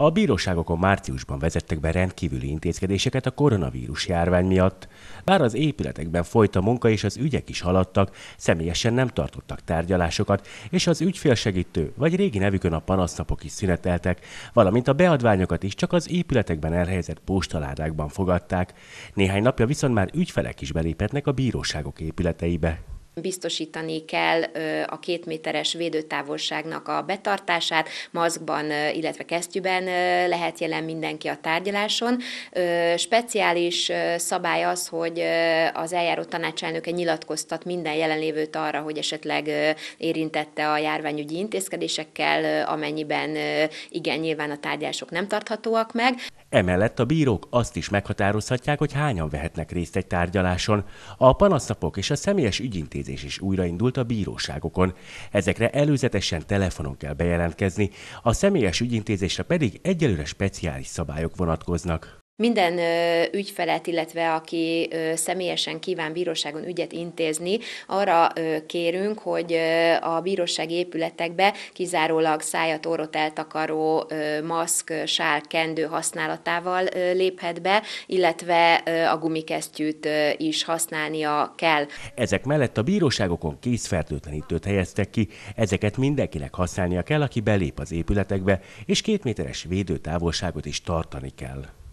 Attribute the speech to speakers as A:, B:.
A: A bíróságokon márciusban vezettek be rendkívüli intézkedéseket a koronavírus járvány miatt. Bár az épületekben folyt a munka és az ügyek is haladtak, személyesen nem tartottak tárgyalásokat, és az ügyfélsegítő vagy régi nevükön a panasznapok is szüneteltek, valamint a beadványokat is csak az épületekben elhelyezett postaládákban fogadták. Néhány napja viszont már ügyfelek is beléphetnek a bíróságok épületeibe.
B: Biztosítani kell a két méteres védőtávolságnak a betartását, maszkban, illetve kesztyűben lehet jelen mindenki a tárgyaláson. Speciális szabály az, hogy az eljáró tanácselnöke nyilatkoztat minden jelenlévőt arra, hogy esetleg érintette a járványügyi intézkedésekkel, amennyiben igen, nyilván a tárgyalások nem tarthatóak meg.
A: Emellett a bírók azt is meghatározhatják, hogy hányan vehetnek részt egy tárgyaláson. A panaszapok és a személyes ügyintézés ügyintézés is újraindult a bíróságokon. Ezekre előzetesen telefonon kell bejelentkezni, a személyes ügyintézésre pedig egyelőre speciális szabályok vonatkoznak.
B: Minden ügyfelet, illetve aki személyesen kíván bíróságon ügyet intézni, arra kérünk, hogy a bírósági épületekbe kizárólag szájat, orrot eltakaró maszk, sál, kendő használatával léphet be, illetve a gumikesztyűt is használnia kell.
A: Ezek mellett a bíróságokon készfertőtlenítőt helyeztek ki, ezeket mindenkinek használnia kell, aki belép az épületekbe, és két méteres védőtávolságot is tartani kell.